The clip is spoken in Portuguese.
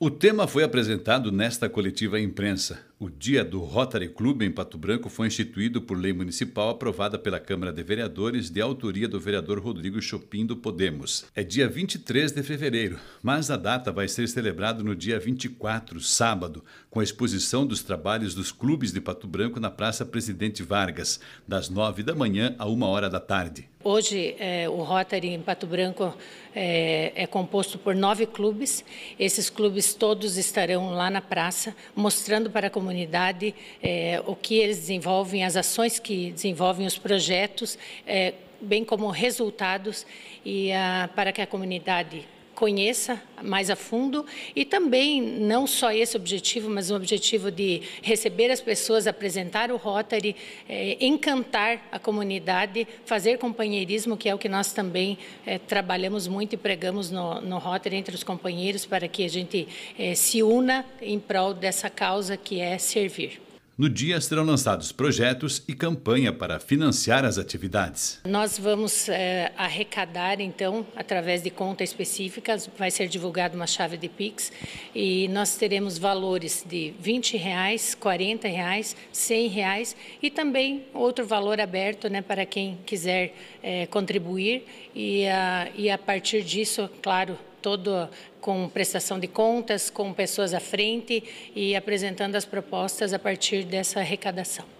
O tema foi apresentado nesta coletiva imprensa. O Dia do Rotary Club em Pato Branco foi instituído por lei municipal aprovada pela Câmara de Vereadores de autoria do vereador Rodrigo Chopin do Podemos. É dia 23 de fevereiro, mas a data vai ser celebrada no dia 24, sábado, com a exposição dos trabalhos dos clubes de Pato Branco na Praça Presidente Vargas, das 9 da manhã à 1 hora da tarde. Hoje, é, o Rotary em Pato Branco é, é composto por nove clubes. Esses clubes todos estarão lá na praça, mostrando para a comunidade é, o que eles desenvolvem, as ações que desenvolvem, os projetos, bem como resultados, e ah, para que a comunidade conheça mais a fundo e também não só esse objetivo, mas o objetivo de receber as pessoas, apresentar o Rotary, é, encantar a comunidade, fazer companheirismo, que é o que nós também é, trabalhamos muito e pregamos no, no Rotary entre os companheiros, para que a gente é, se una em prol dessa causa que é servir. No dia serão lançados projetos e campanha para financiar as atividades. Nós vamos é, arrecadar, então, através de contas específicas, vai ser divulgada uma chave de Pix e nós teremos valores de R$ reais, R$ reais, R$ reais e também outro valor aberto né, para quem quiser é, contribuir e a, e a partir disso, claro, todo com prestação de contas, com pessoas à frente e apresentando as propostas a partir dessa arrecadação.